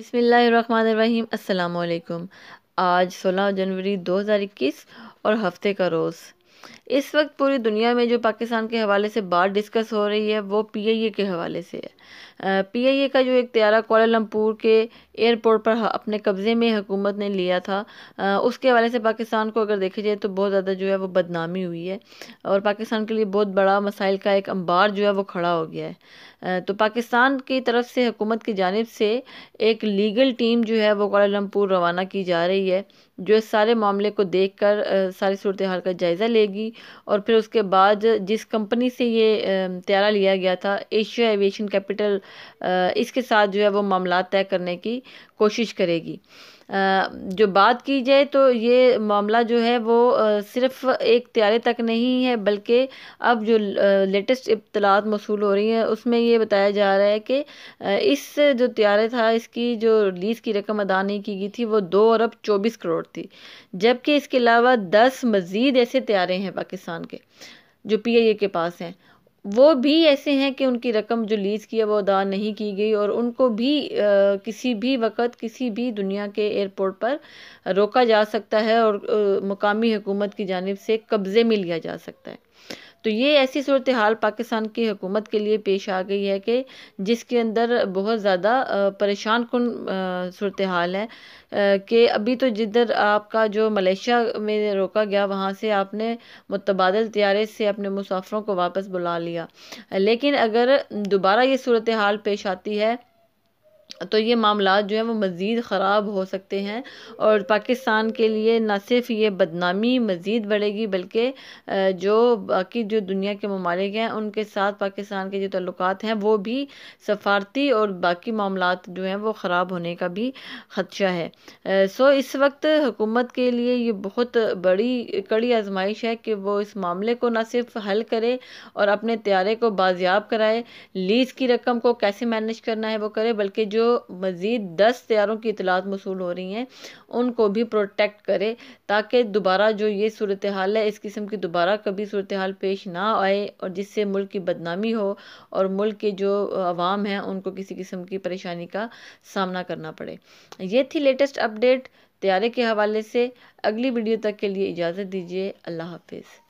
बिसमीम अल्लाम आज 16 जनवरी 2021 और हफ्ते का रोज़ इस वक्त पूरी दुनिया में जो पाकिस्तान के हवाले से बात डिस्कस हो रही है वो पीआईए के हवाले से है पीआईए का जो एक त्यारा कोलालमपुर के एयरपोर्ट पर अपने कब्ज़े में हुकूमत ने लिया था उसके हवाले से पाकिस्तान को अगर देखा जाए तो बहुत ज़्यादा जो है वो बदनामी हुई है और पाकिस्तान के लिए बहुत बड़ा मसाइल का एक अंबार जो है वो खड़ा हो गया है तो पाकिस्तान की तरफ से हुकूमत की जानब से एक लीगल टीम जो है वो कोलालमपुर रवाना की जा रही है जो इस सारे मामले को देख कर सारी सूरत हाल का जायज़ा लेगी जाएगी और फिर उसके बाद जिस कंपनी से ये तैयारा लिया गया था एशिया एविएशन कैपिटल इसके साथ जो है वो मामला तय करने की कोशिश करेगी जो बात की जाए तो ये मामला जो है वो सिर्फ एक त्यारे तक नहीं है बल्कि अब जो लेटेस्ट इब्तलात मौसू हो रही हैं उसमें ये बताया जा रहा है कि इस जो त्यारे था इसकी जो लीज़ की रकम अदा नहीं की गई थी वो दो अरब चौबीस करोड़ थी जबकि इसके अलावा दस मज़ीद ऐसे त्यारे हैं पाकिस्तान के जो पी आई ए के पास हैं वो भी ऐसे हैं कि उनकी रकम जो लीज़ की है वो अदा नहीं की गई और उनको भी आ, किसी भी वक्त किसी भी दुनिया के एयरपोर्ट पर रोका जा सकता है और आ, मुकामी हुकूमत की जानब से कब्ज़े में लिया जा सकता है तो ये ऐसी सूरत हाल पाकिस्तान की हुकूमत के लिए पेश आ गई है कि जिसके अंदर बहुत ज़्यादा परेशान कन सूरत हाल है कि अभी तो जिधर आपका जो मलेशिया में रोका गया वहाँ से आपने मुतबादल त्यारे से अपने मुसाफरों को वापस बुला लिया लेकिन अगर दोबारा ये सूरत हाल पेश आती है तो ये मामला जो है वो मज़ीद ख़राब हो सकते हैं और पाकिस्तान के लिए न सिर्फ ये बदनामी मज़ीद बढ़ेगी बल्कि जो बाकी जो दुनिया के ममालिक हैं उनके साथ पाकिस्तान के जो तल्लक हैं वो भी सफारती और बाकी मामला जो हैं वो ख़राब होने का भी ख़दशा है सो इस वक्त हुकूमत के लिए ये बहुत बड़ी कड़ी आजमाइश है कि वो इस मामले को ना सिर्फ हल करे और अपने त्यारे को बाजियाब कराए लीज़ की रकम को कैसे मैनेज करना है वो करे बल्कि जो मज़ीद दस तैयारों की इतलात मौसू हो रही हैं उनको भी प्रोटेक्ट करे ताकि दोबारा जो ये सूरत हाल है इस किस्म की दोबारा कभी सूरत हाल पेश ना आए और जिससे मुल्क की बदनामी हो और मुल्क के जो आवाम हैं उनको किसी किस्म की परेशानी का सामना करना पड़े ये थी लेटेस्ट अपडेट तैयारी के हवाले से अगली वीडियो तक के लिए इजाज़त दीजिए अल्लाह हाफिज़